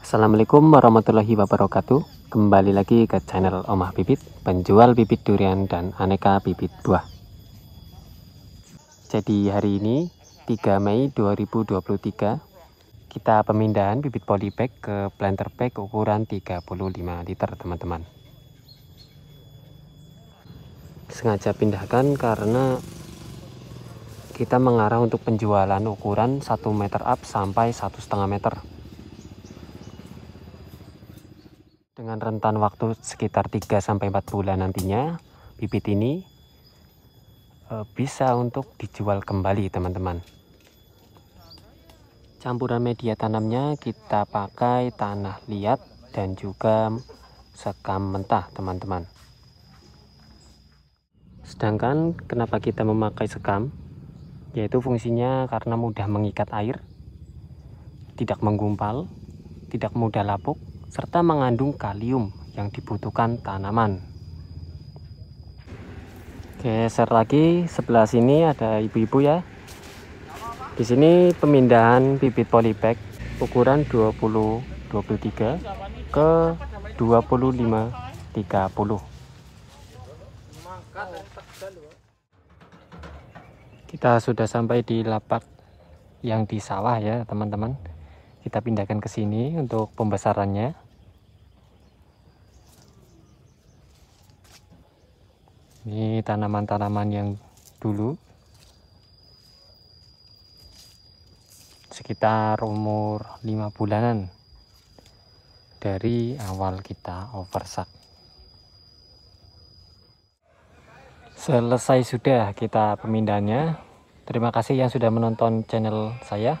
Assalamualaikum warahmatullahi wabarakatuh Kembali lagi ke channel Omah Bibit Penjual bibit durian dan aneka bibit buah Jadi hari ini 3 Mei 2023 Kita pemindahan bibit polybag ke planter bag ukuran 35 liter teman-teman Sengaja pindahkan karena kita mengarah untuk penjualan ukuran 1 meter up sampai 1,5 meter Dengan rentan waktu sekitar 3-4 bulan nantinya, bibit ini e, bisa untuk dijual kembali teman-teman. Campuran media tanamnya kita pakai tanah liat dan juga sekam mentah teman-teman. Sedangkan kenapa kita memakai sekam? Yaitu fungsinya karena mudah mengikat air, tidak menggumpal, tidak mudah lapuk, serta mengandung kalium yang dibutuhkan tanaman. Geser lagi sebelah sini ada ibu-ibu ya. Di sini pemindahan bibit polybag ukuran 20 23 ke 25 30. Kita sudah sampai di lapak yang di sawah ya, teman-teman kita pindahkan ke sini untuk pembesarannya ini tanaman-tanaman yang dulu sekitar umur 5 bulanan dari awal kita oversak selesai sudah kita pemindahannya terima kasih yang sudah menonton channel saya